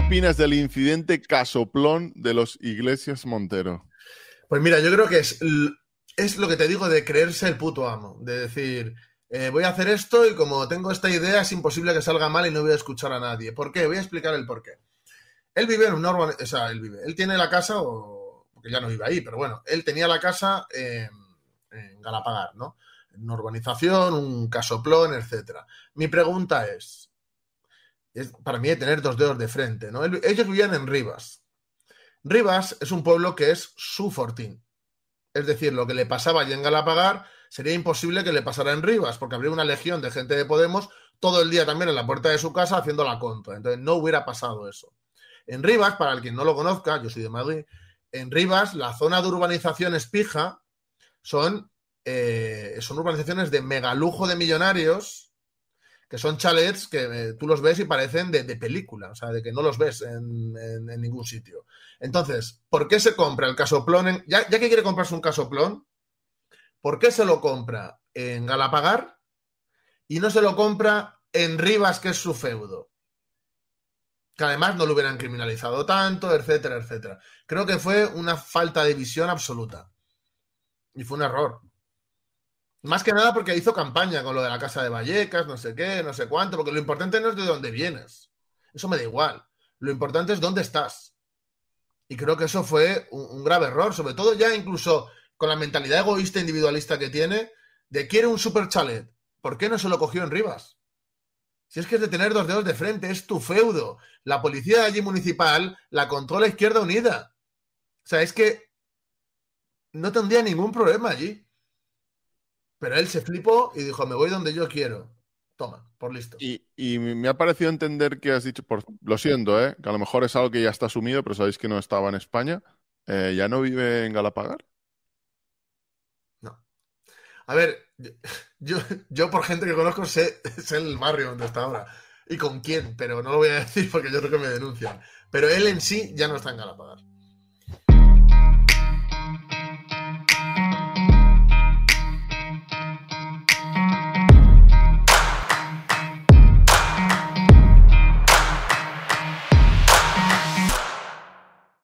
¿Qué opinas del incidente casoplón de los Iglesias Montero? Pues mira, yo creo que es, es lo que te digo de creerse el puto amo, de decir, eh, voy a hacer esto y como tengo esta idea es imposible que salga mal y no voy a escuchar a nadie. ¿Por qué? Voy a explicar el por qué. Él vive en un... o sea, él vive, él tiene la casa, o, porque ya no vive ahí, pero bueno, él tenía la casa en Galapagar, ¿no? En una urbanización, un casoplón, etc. Mi pregunta es, es para mí de tener dos dedos de frente, ¿no? Ellos vivían en Rivas. Rivas es un pueblo que es su fortín. Es decir, lo que le pasaba allí a pagar sería imposible que le pasara en Rivas, porque habría una legión de gente de Podemos todo el día también en la puerta de su casa haciendo la contra. Entonces no hubiera pasado eso. En Rivas, para el que no lo conozca, yo soy de Madrid, en Rivas la zona de urbanización espija son, eh, son urbanizaciones de megalujo de millonarios que son chalets que eh, tú los ves y parecen de, película, o sea, de que no los ves en, ningún sitio. Entonces, ¿por qué se compra el casoplón? En, ya, ya, que quiere comprarse un casoplón, ¿por qué se lo compra en Galapagar y no se lo compra en Rivas, que es su feudo? Que además no lo hubieran criminalizado tanto, etcétera, etcétera. Creo que fue una falta de visión absoluta. Y fue un error. Más que nada porque hizo campaña con lo de la casa de Vallecas, no sé qué, no sé cuánto, porque lo importante no es de dónde vienes. Eso me da igual. Lo importante es dónde estás. Y creo que eso fue un, grave error, sobre todo ya incluso con la mentalidad egoísta e individualista que tiene de quiere un super chalet. ¿Por qué no se lo cogió en Rivas? Si es que es de tener dos dedos de frente, es tu feudo. La policía de allí municipal la controla Izquierda Unida. O sea, es que no tendría ningún problema allí. Pero él se flipó y dijo, me voy donde yo quiero. Toma, por listo. Y, me ha parecido entender que has dicho, por, lo siento, ¿eh? que a lo mejor es algo que ya está asumido, pero sabéis que no estaba en España. Eh, ¿Ya no vive en Galapagar? No. A ver, yo, por gente que conozco sé, sé el barrio donde está ahora y con quién, pero no lo voy a decir porque yo creo que me denuncian. Pero él en sí ya no está en Galapagar.